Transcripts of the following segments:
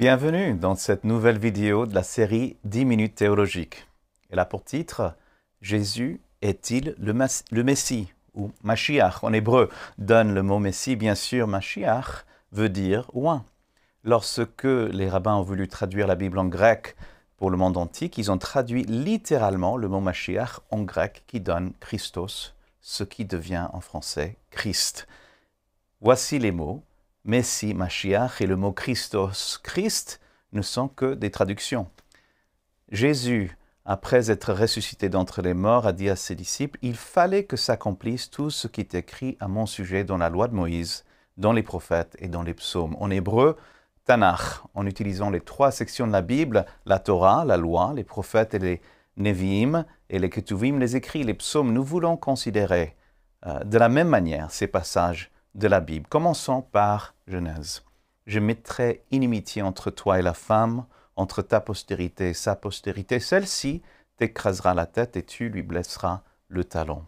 Bienvenue dans cette nouvelle vidéo de la série 10 minutes théologiques. Elle a pour titre Jésus est-il le, Messie ou Mashiach En hébreu, donne le mot Messie, bien sûr, Mashiach veut dire oint. Lorsque les rabbins ont voulu traduire la Bible en grec pour le monde antique, ils ont traduit littéralement le mot Mashiach en grec qui donne Christos, ce qui devient en français Christ. Voici les mots Messie, Mashiach et le mot Christos, Christ, ne sont que des traductions. Jésus, après être ressuscité d'entre les morts, a dit à ses disciples, Il fallait que s'accomplisse tout ce qui est écrit à mon sujet dans la loi de Moïse, dans les prophètes et dans les psaumes. En hébreu, Tanakh, en utilisant les trois sections de la Bible, la Torah, la loi, les prophètes et les Nevi'im, et les Ketuvim, les écrits, les psaumes, nous voulons considérer euh, de la même manière ces passages de la Bible. Commençons par Genèse. Je mettrai inimitié entre toi et la femme, entre ta postérité et sa postérité. Celle-ci t'écrasera la tête et tu lui blesseras le talon.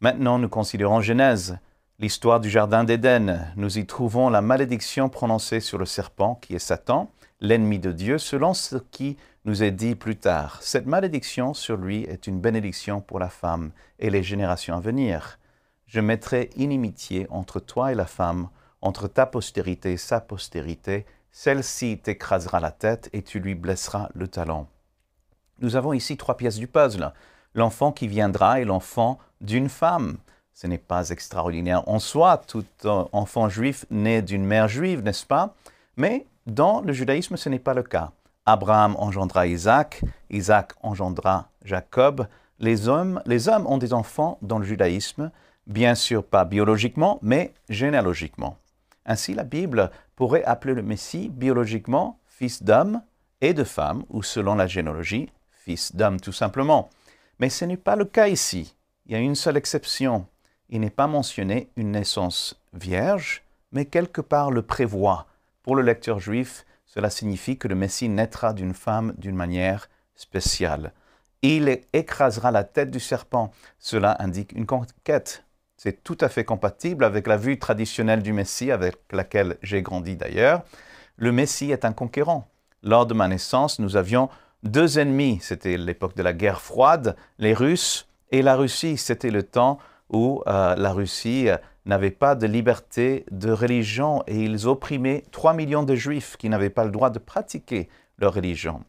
Maintenant, nous considérons Genèse, l'histoire du Jardin d'Éden. Nous y trouvons la malédiction prononcée sur le serpent, qui est Satan, l'ennemi de Dieu, selon ce qui nous est dit plus tard. Cette malédiction sur lui est une bénédiction pour la femme et les générations à venir je mettrai inimitié entre toi et la femme, entre ta postérité et sa postérité, celle-ci t'écrasera la tête et tu lui blesseras le talon. Nous avons ici trois pièces du puzzle. L'enfant qui viendra est l'enfant d'une femme. Ce n'est pas extraordinaire en soi, tout enfant juif né d'une mère juive, n'est-ce pas Mais dans le judaïsme, ce n'est pas le cas. Abraham engendra Isaac, Isaac engendra Jacob. Les hommes, les hommes ont des enfants dans le judaïsme, bien sûr pas biologiquement, mais généalogiquement. Ainsi, la Bible pourrait appeler le Messie biologiquement fils d'homme et de femme, ou selon la généalogie, fils d'homme tout simplement. Mais ce n'est pas le cas ici. Il y a une seule exception. Il n'est pas mentionné une naissance vierge, mais quelque part le prévoit. Pour le lecteur juif, cela signifie que le Messie naîtra d'une femme d'une manière spéciale. Il écrasera la tête du serpent. Cela indique une conquête c'est tout à fait compatible avec la vue traditionnelle du Messie, avec laquelle j'ai grandi d'ailleurs. Le Messie est un conquérant. Lors de ma naissance, nous avions deux ennemis. C'était l'époque de la guerre froide, les Russes et la Russie. C'était le temps où euh, la Russie euh, n'avait pas de liberté de religion et ils opprimaient 3 millions de juifs qui n'avaient pas le droit de pratiquer leur religion.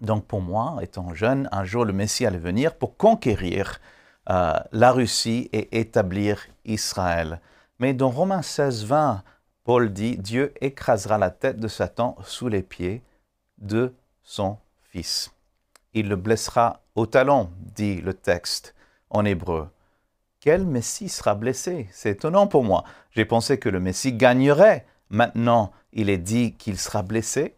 Donc pour moi, étant jeune, un jour le Messie allait venir pour conquérir euh, la Russie et établir Israël. Mais dans Romains 16, 20, Paul dit, Dieu écrasera la tête de Satan sous les pieds de son fils. Il le blessera au talon, dit le texte en hébreu. Quel Messie sera blessé C'est étonnant pour moi. J'ai pensé que le Messie gagnerait. Maintenant, il est dit qu'il sera blessé.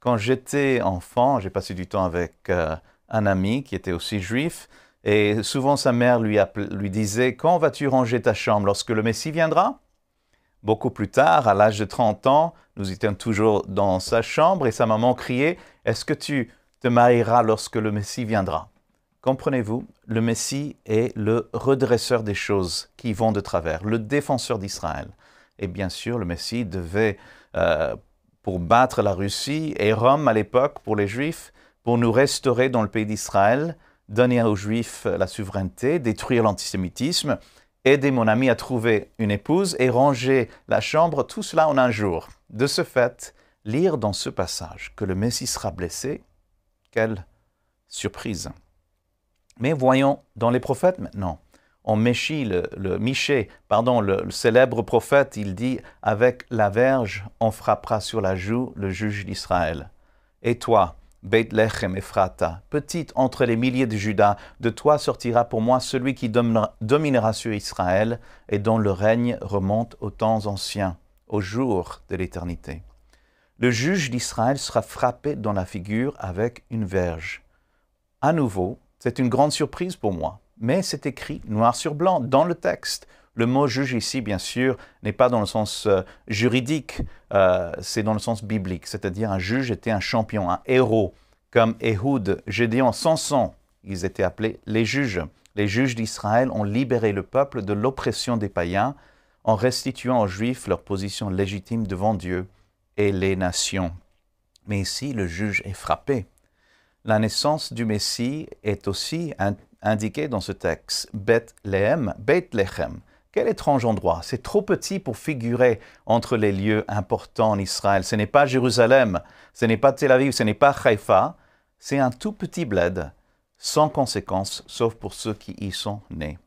Quand j'étais enfant, j'ai passé du temps avec euh, un ami qui était aussi juif. Et souvent sa mère lui, disait, quand vas-tu ranger ta chambre lorsque le Messie viendra Beaucoup plus tard, à l'âge de 30 ans, nous étions toujours dans sa chambre et sa maman criait, est-ce que tu te marieras lorsque le Messie viendra Comprenez-vous, le Messie est le redresseur des choses qui vont de travers, le défenseur d'Israël. Et bien sûr, le Messie devait, euh, pour battre la Russie et Rome à l'époque, pour les Juifs, pour nous restaurer dans le pays d'Israël, donner aux Juifs la souveraineté, détruire l'antisémitisme, aider mon ami à trouver une épouse et ranger la chambre, tout cela en un jour. De ce fait, lire dans ce passage que le Messie sera blessé, quelle surprise. Mais voyons dans les prophètes maintenant. En Méchie, le, Miché, pardon, le, célèbre prophète, il dit Avec la verge, on frappera sur la joue le juge d'Israël. Et toi, Ephrata, petite entre les milliers de Judas, de toi sortira pour moi celui qui dominera sur Israël et dont le règne remonte aux temps anciens, aux jours de l'éternité. Le juge d'Israël sera frappé dans la figure avec une verge. À nouveau, c'est une grande surprise pour moi, mais c'est écrit noir sur blanc dans le texte. Le mot juge ici, bien sûr, n'est pas dans le sens euh, juridique, euh, c'est dans le sens biblique, c'est-à-dire un juge était un champion, un héros, comme Ehud, Gédéon, Samson, ils étaient appelés les juges. Les juges d'Israël ont libéré le peuple de l'oppression des païens en restituant aux Juifs leur position légitime devant Dieu et les nations. Mais ici, le juge est frappé. La naissance du Messie est aussi indiquée dans ce texte, Bethléem, quel étrange endroit, c'est trop petit pour figurer entre les lieux importants en Israël. Ce n'est pas Jérusalem, ce n'est pas Tel Aviv, ce n'est pas Haïfa, c'est un tout petit bled, sans conséquence, sauf pour ceux qui y sont nés.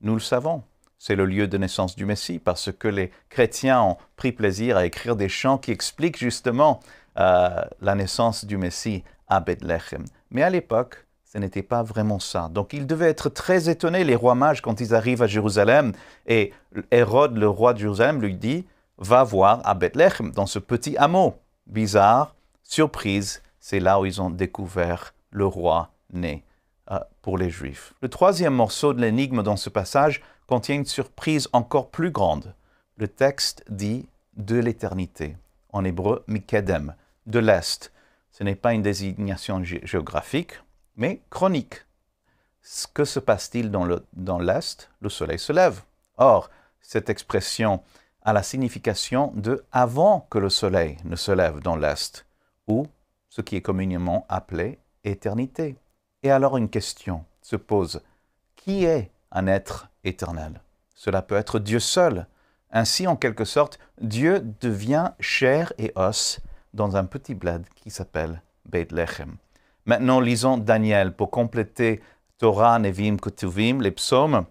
Nous le savons, c'est le lieu de naissance du Messie, parce que les chrétiens ont pris plaisir à écrire des chants qui expliquent justement euh, la naissance du Messie à Bethléem. Mais à l'époque, ce n'était pas vraiment ça. Donc ils devaient être très étonnés, les rois mages, quand ils arrivent à Jérusalem. Et Hérode, le roi de Jérusalem, lui dit, va voir à Bethléem, dans ce petit hameau. Bizarre, surprise, c'est là où ils ont découvert le roi né euh, pour les Juifs. Le troisième morceau de l'énigme dans ce passage contient une surprise encore plus grande. Le texte dit de l'éternité, en hébreu Mikedem, de l'Est. Ce n'est pas une désignation géographique, mais chronique. Que se passe-t-il dans l'Est le, soleil se lève. Or, cette expression a la signification de avant que le soleil ne se lève dans l'Est, ou ce qui est communément appelé éternité. Et alors une question se pose. Qui est un être éternel Cela peut être Dieu seul. Ainsi, en quelque sorte, Dieu devient chair et os dans un petit bled qui s'appelle Bethlehem ». Maintenant, lisons Daniel pour compléter Torah, Nevim, kutuvim » les psaumes.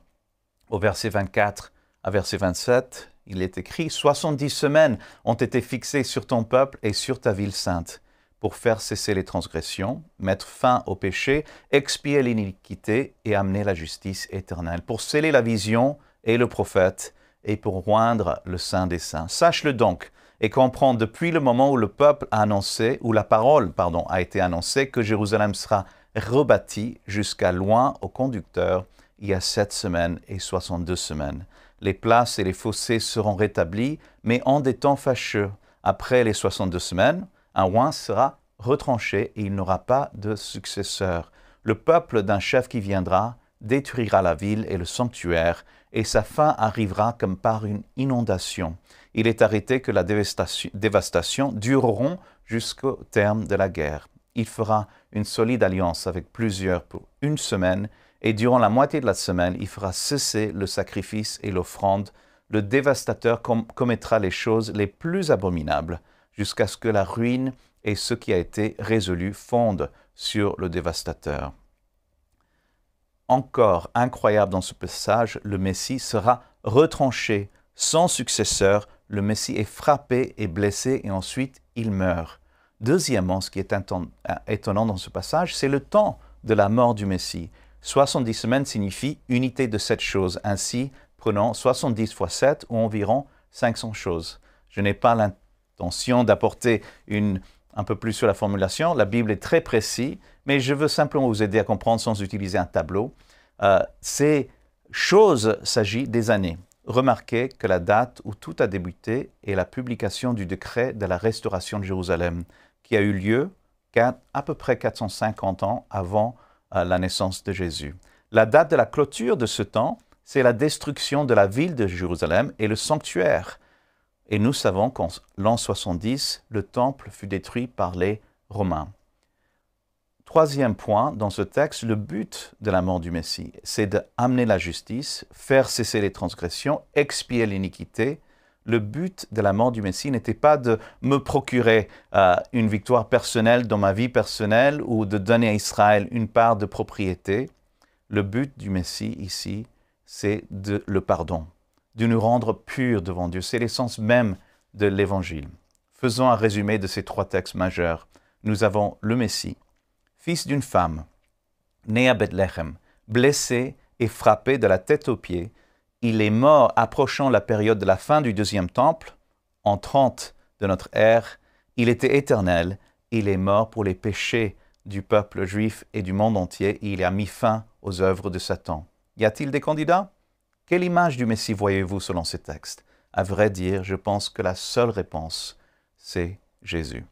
Au verset 24 à verset 27, il est écrit 70 semaines ont été fixées sur ton peuple et sur ta ville sainte pour faire cesser les transgressions, mettre fin au péché, expier l'iniquité et amener la justice éternelle, pour sceller la vision et le prophète, et pour roindre le saint des saints. Sache-le donc, et comprend depuis le moment où le peuple a annoncé, où la parole, pardon, a été annoncée, que Jérusalem sera rebâtie jusqu'à loin au conducteur il y a sept semaines et soixante-deux semaines. Les places et les fossés seront rétablis, mais en des temps fâcheux. Après les soixante-deux semaines, un roi sera retranché et il n'aura pas de successeur. Le peuple d'un chef qui viendra détruira la ville et le sanctuaire, et sa fin arrivera comme par une inondation il est arrêté que la dévastation dureront jusqu'au terme de la guerre. Il fera une solide alliance avec plusieurs pour une semaine, et durant la moitié de la semaine, il fera cesser le sacrifice et l'offrande. Le dévastateur commettra les choses les plus abominables, jusqu'à ce que la ruine et ce qui a été résolu fondent sur le dévastateur. Encore incroyable dans ce passage, le Messie sera retranché, sans successeur, le Messie est frappé et blessé et ensuite il meurt. Deuxièmement, ce qui est euh, étonnant dans ce passage, c'est le temps de la mort du Messie. 70 semaines signifie unité de sept choses. Ainsi, prenons 70 fois 7 ou environ 500 choses. Je n'ai pas l'intention d'apporter un peu plus sur la formulation. La Bible est très précise, mais je veux simplement vous aider à comprendre sans utiliser un tableau. Euh, ces choses s'agit des années. Remarquez que la date où tout a débuté est la publication du décret de la restauration de Jérusalem, qui a eu lieu à peu près 450 ans avant euh, la naissance de Jésus. La date de la clôture de ce temps, c'est la destruction de la ville de Jérusalem et le sanctuaire. Et nous savons qu'en l'an 70, le temple fut détruit par les Romains. Troisième point, dans ce texte, le but de la mort du Messie, c'est d'amener la justice, faire cesser les transgressions, expier l'iniquité. Le but de la mort du Messie n'était pas de me procurer euh, une victoire personnelle dans ma vie personnelle ou de donner à Israël une part de propriété. Le but du Messie ici, c'est de le pardon, de nous rendre purs devant Dieu. C'est l'essence même de l'Évangile. Faisons un résumé de ces trois textes majeurs. Nous avons le Messie, fils d'une femme, né à Bethléem, blessé et frappé de la tête aux pieds, il est mort approchant la période de la fin du deuxième temple, en 30 de notre ère, il était éternel, il est mort pour les péchés du peuple juif et du monde entier, et il a mis fin aux œuvres de Satan. Y a-t-il des candidats Quelle image du Messie voyez-vous selon ces textes À vrai dire, je pense que la seule réponse, c'est Jésus.